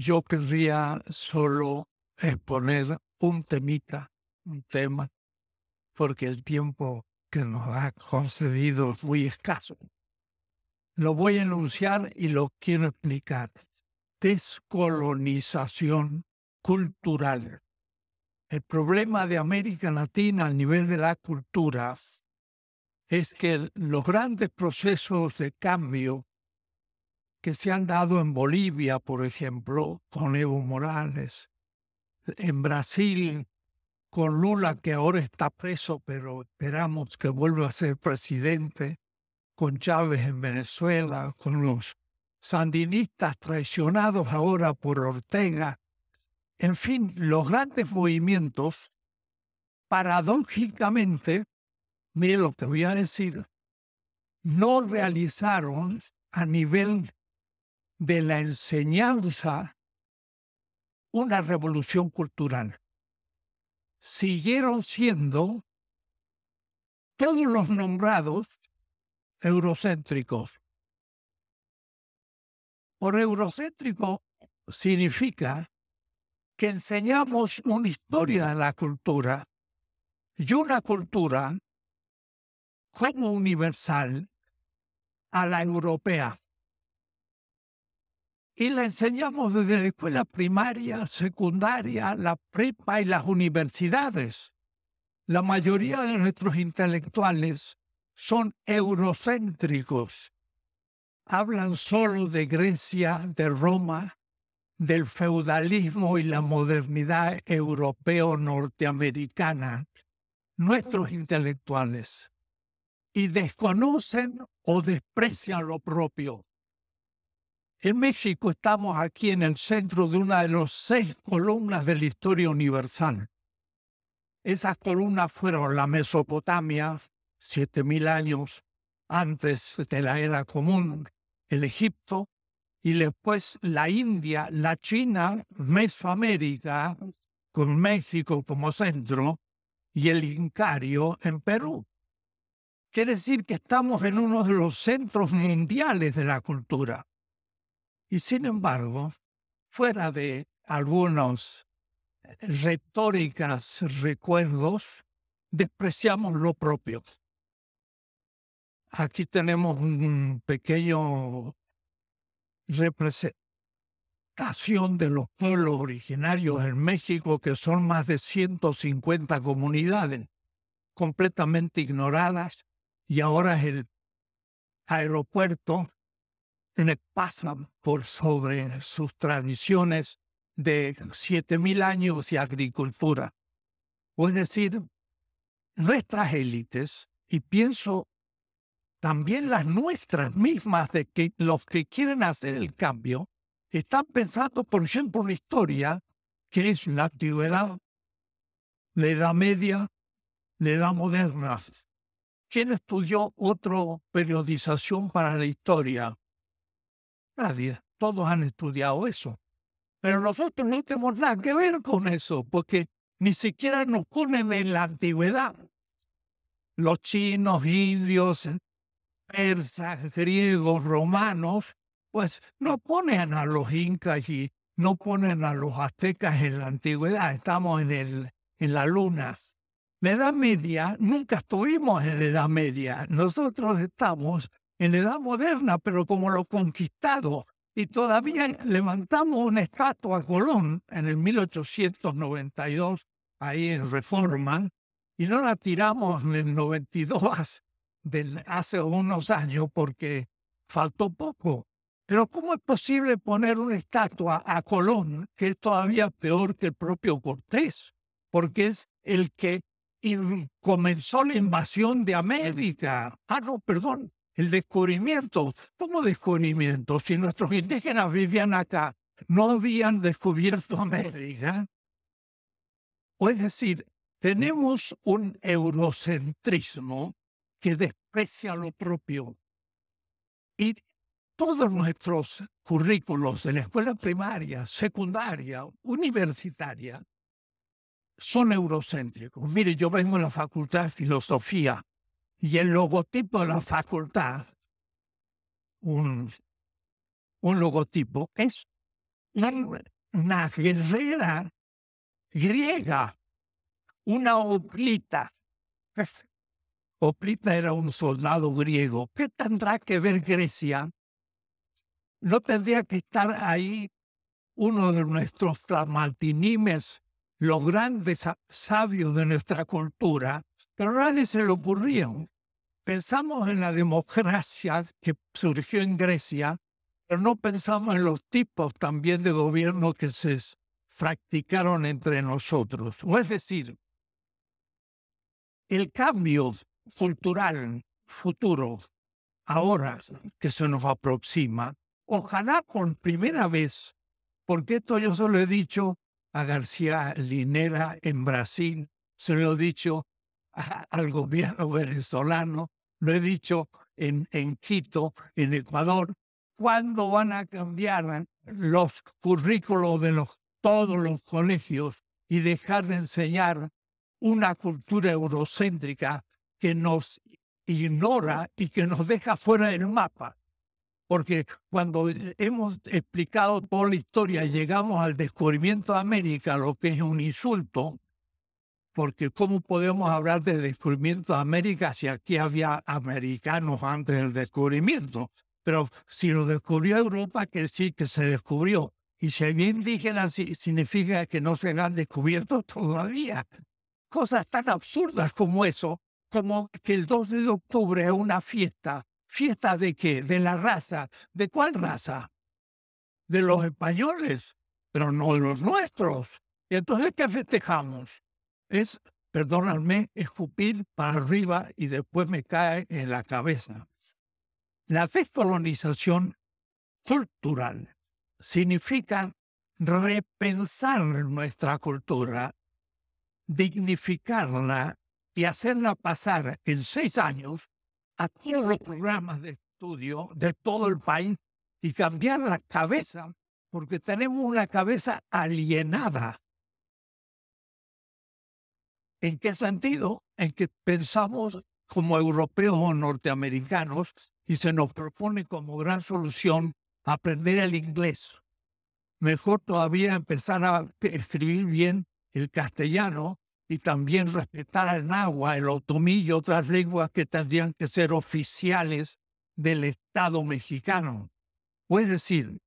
yo querría solo exponer eh, un temita, un tema, porque el tiempo que nos ha concedido es muy escaso. Lo voy a enunciar y lo quiero explicar. Descolonización cultural. El problema de América Latina al nivel de la cultura es que los grandes procesos de cambio que se han dado en Bolivia, por ejemplo, con Evo Morales, en Brasil, con Lula, que ahora está preso, pero esperamos que vuelva a ser presidente, con Chávez en Venezuela, con los sandinistas traicionados ahora por Ortega. En fin, los grandes movimientos, paradójicamente, mire lo que voy a decir, no realizaron a nivel de la enseñanza una revolución cultural. Siguieron siendo todos los nombrados eurocéntricos. Por eurocéntrico significa que enseñamos una historia de la cultura y una cultura como universal a la europea y la enseñamos desde la escuela primaria, secundaria, la prepa y las universidades. La mayoría de nuestros intelectuales son eurocéntricos. Hablan solo de Grecia, de Roma, del feudalismo y la modernidad europeo-norteamericana. Nuestros intelectuales. Y desconocen o desprecian lo propio en México estamos aquí en el centro de una de las seis columnas de la historia universal. Esas columnas fueron la Mesopotamia, 7.000 años antes de la era común, el Egipto, y después la India, la China, Mesoamérica, con México como centro, y el Incario en Perú. Quiere decir que estamos en uno de los centros mundiales de la cultura. Y sin embargo, fuera de algunos eh, retóricas recuerdos, despreciamos lo propio. Aquí tenemos un pequeño representación de los pueblos originarios en México, que son más de 150 comunidades completamente ignoradas, y ahora el aeropuerto pasan por sobre sus tradiciones de 7.000 años de agricultura. O es decir, nuestras élites, y pienso también las nuestras mismas de que los que quieren hacer el cambio, están pensando, por ejemplo, en la historia, que es la antigüedad, la Edad Media, la Edad Moderna. ¿Quién estudió otra periodización para la historia? Nadie. Todos han estudiado eso. Pero nosotros no tenemos nada que ver con eso, porque ni siquiera nos ponen en la antigüedad. Los chinos, indios, eh, persas, griegos, romanos, pues no ponen a los incas y no ponen a los aztecas en la antigüedad. Estamos en, el, en la luna. La Edad Media, nunca estuvimos en la Edad Media. Nosotros estamos en la edad moderna, pero como lo conquistado. Y todavía levantamos una estatua a Colón en el 1892, ahí en Reforma, y no la tiramos en el 92, hace unos años, porque faltó poco. Pero ¿cómo es posible poner una estatua a Colón, que es todavía peor que el propio Cortés? Porque es el que comenzó la invasión de América. Ah, no, perdón, el descubrimiento. ¿Cómo descubrimiento? Si nuestros indígenas vivían acá, no habían descubierto América. O es pues decir, tenemos un eurocentrismo que desprecia lo propio. Y todos nuestros currículos de la escuela primaria, secundaria, universitaria, son eurocéntricos. Mire, yo vengo de la Facultad de Filosofía y el logotipo de la facultad, un, logotipo, es una guerrera griega, una oplita. Oplita era un soldado griego. ¿Qué tendrá que ver Grecia? ¿No tendría que estar ahí uno de nuestros tramaltinimes, los grandes sabios de nuestra cultura, pero a nadie se le ocurrió. Pensamos en la democracia que surgió en Grecia, pero no pensamos en los tipos también de gobierno que se practicaron entre nosotros. O es decir, el cambio cultural futuro, ahora que se nos aproxima, ojalá por primera vez, porque esto yo se lo he dicho a García Linera en Brasil, se lo he dicho al gobierno venezolano, lo he dicho en, en Quito, en Ecuador, ¿cuándo van a cambiar los currículos de los, todos los colegios y dejar de enseñar una cultura eurocéntrica que nos ignora y que nos deja fuera del mapa? Porque cuando hemos explicado toda la historia, y llegamos al descubrimiento de América, lo que es un insulto, porque ¿cómo podemos hablar de descubrimiento de América si aquí había americanos antes del descubrimiento? Pero si lo descubrió Europa, que decir que se descubrió. Y si había indígenas, significa que no se han descubierto todavía. Cosas tan absurdas como eso, como que el 12 de octubre es una fiesta. ¿Fiesta de qué? De la raza. ¿De cuál raza? De los españoles, pero no de los nuestros. Y entonces, ¿qué festejamos? es, perdóname, escupir para arriba y después me cae en la cabeza. La descolonización cultural significa repensar nuestra cultura, dignificarla y hacerla pasar en seis años a todos los programas de estudio de todo el país y cambiar la cabeza, porque tenemos una cabeza alienada ¿En qué sentido? En que pensamos como europeos o norteamericanos y se nos propone como gran solución aprender el inglés. Mejor todavía empezar a escribir bien el castellano y también respetar el náhuatl, el otomí y otras lenguas que tendrían que ser oficiales del Estado mexicano. Es decir,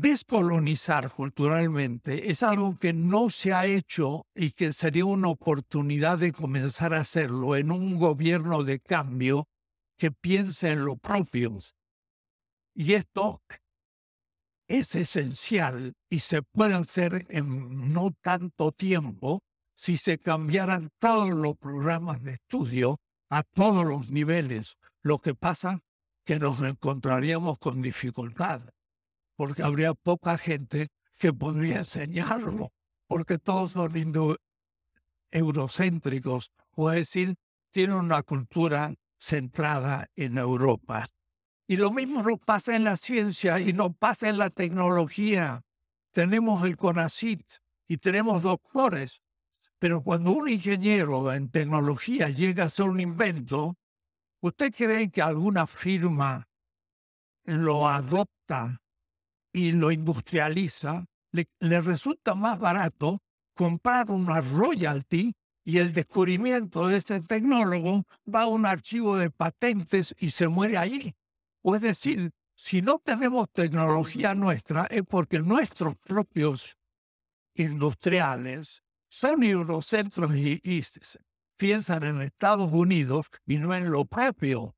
descolonizar culturalmente es algo que no se ha hecho y que sería una oportunidad de comenzar a hacerlo en un gobierno de cambio que piense en lo propio. Y esto es esencial y se puede hacer en no tanto tiempo si se cambiaran todos los programas de estudio a todos los niveles. Lo que pasa que nos encontraríamos con dificultad porque habría poca gente que podría enseñarlo, porque todos son eurocéntricos, o es decir, tienen una cultura centrada en Europa. Y lo mismo nos pasa en la ciencia y nos pasa en la tecnología. Tenemos el CONACIT y tenemos doctores, pero cuando un ingeniero en tecnología llega a hacer un invento, ¿usted cree que alguna firma lo adopta y lo industrializa, le, resulta más barato comprar una royalty y el descubrimiento de ese tecnólogo va a un archivo de patentes y se muere allí. O es decir, si no tenemos tecnología nuestra es porque nuestros propios industriales son eurocentros y piensan en Estados Unidos y no en lo propio.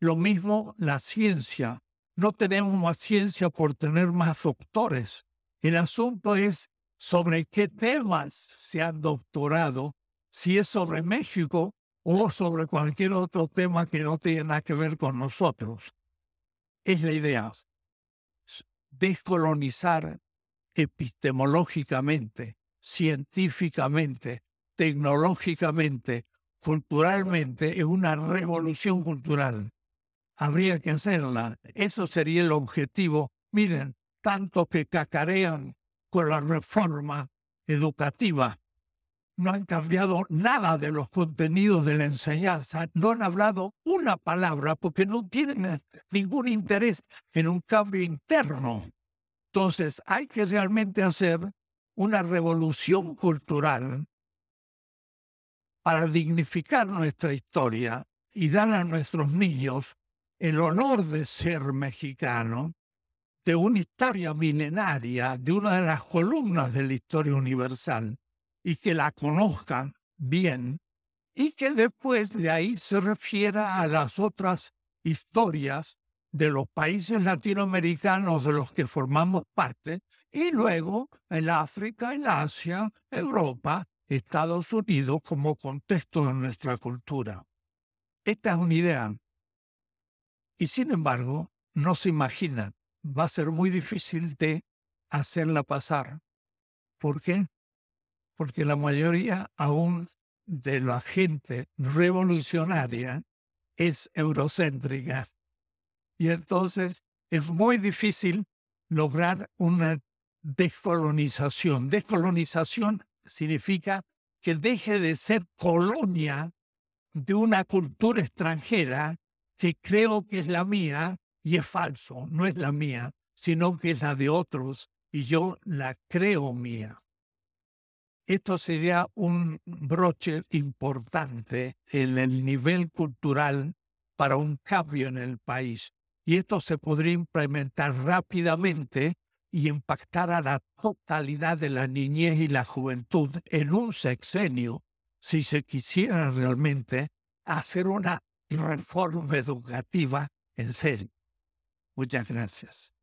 Lo mismo la ciencia no tenemos más ciencia por tener más doctores. El asunto es sobre qué temas se han doctorado, si es sobre México o sobre cualquier otro tema que no tiene nada que ver con nosotros. Es la idea. Descolonizar epistemológicamente, científicamente, tecnológicamente, culturalmente, es una revolución cultural habría que hacerla. Eso sería el objetivo. Miren, tanto que cacarean con la reforma educativa. No han cambiado nada de los contenidos de la enseñanza, no han hablado una palabra porque no tienen eh, ningún interés en un cambio interno. Entonces hay que realmente hacer una revolución cultural para dignificar nuestra historia y dar a nuestros niños el honor de ser mexicano, de una historia milenaria, de una de las columnas de la historia universal, y que la conozcan bien, y que después de ahí se refiera a las otras historias de los países latinoamericanos de los que formamos parte, y luego en África, en Asia, Europa, Estados Unidos como contexto de nuestra cultura. Esta es una idea y sin embargo, no se imaginan, va a ser muy difícil de hacerla pasar. ¿Por qué? Porque la mayoría aún de la gente revolucionaria es eurocéntrica. Y entonces es muy difícil lograr una descolonización. Descolonización significa que deje de ser colonia de una cultura extranjera si creo que es la mía y es falso, no es la mía, sino que es la de otros y yo la creo mía. Esto sería un broche importante en el nivel cultural para un cambio en el país. Y esto se podría implementar rápidamente y impactar a la totalidad de la niñez y la juventud en un sexenio si se quisiera realmente hacer una reforma educativa en serio. Muchas gracias.